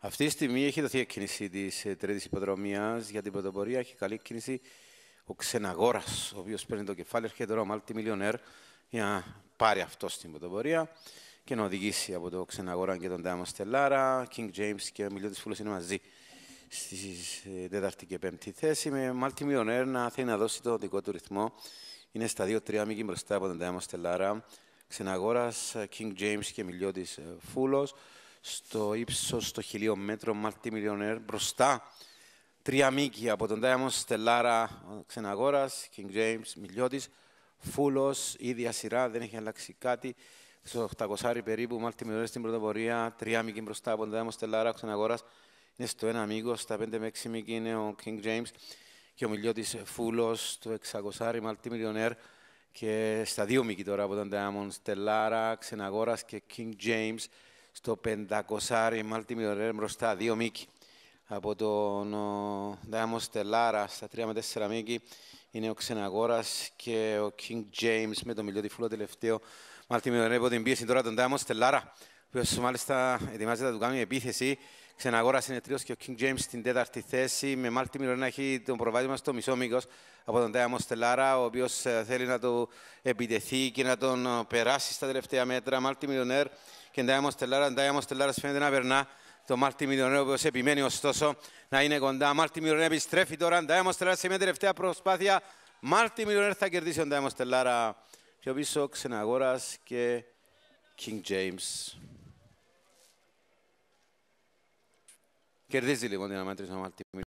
Αυτή τη στιγμή έχει δοθεί εκκίνηση της ε, τρίτη υποδρομία για την πρωτοπορία. Έχει καλή κίνηση ο Ξεναγόρας, ο οποίος παίρνει το κεφάλι. Έρχεται τώρα ο Μάλτι Μιλιονέρ για να πάρει αυτό στην πρωτοπορία και να οδηγήσει από το Ξεναγόρα και τον Τάμα Στελάρα. King James και ο Μιλιώτης Φούλος είναι μαζί στη ε, τέταρτη και πέμπτη θέση. Με Μάλτι Μιλιονέρ να θέλει να δώσει το δικό του ρυθμό. Είναι στα δύο τρία μήκη μπροστά από τον Τάμα Στελάρα. Ξεναγόρας, ε, King James και Μιλιώτης ε, Φούλος. Στο ύψος στο χιλίο μέτρο, multimillionaire, μπροστά τρία μήκη από τον Diamond Στελάρα Ξεναγόρας, King James Μιλιώτης, Φούλος, ίδια σειρά, δεν έχει αλλάξει κάτι. Στο 800 περίπου, multimillionaire στην πρωτοπορία, τρία μήκη μπροστά από τον Diamond Στελάρα Ξεναγόρας. Είναι στο ένα μήκο, στα 5 με 6 μήκη είναι ο King James και ο Μιλιώτης ε, Φούλος, το 600 multimillionaire και στα δύο μήκη τώρα από τον Diamond, Στελάρα, Ξεναγόρας και King James στο 500 Multimillionaire μπροστά, δύο μήκη. Από τον Diamond Στελάρα στα τρία με τέσσερα μήκη είναι ο Ξεναγόρας και ο King James με το Μιλιώτη Φούλο τελευταίο Multimillionaire από την πίεση τώρα τον Diamond Στελάρα οποίος μάλιστα ετοιμάζεται να του κάνει επίθεση. Ξεναγόρασε είναι τρίος και ο King James στην τέταρτη θέση. Με Μάλτι να έχει τον προβάδισμα στο μισό μήκος από τον Τέα Μοστελάρα, ο οποίος ε, θέλει να του επιτεθεί και να τον ε, περάσει στα τελευταία μέτρα. Μάλτι Μιλωνέρ και Τέα Μοστελάρα. Τέα Μοστελάρα φαίνεται να περνά το Μάρτι Μιλονέ ο οποίος επιμένει ωστόσο να είναι κοντά. Μάρτι Μιλονέ επιστρέφει τώρα. Ντάιμος Τελάρα σε μια τελευταία προσπάθεια. Μάρτι Μιλιονέ θα κερδίσει ο Ντάιμος Τελάρα. Πιο πίσω ξεναγόρας και King James. Che Kertesi le condena a mantenere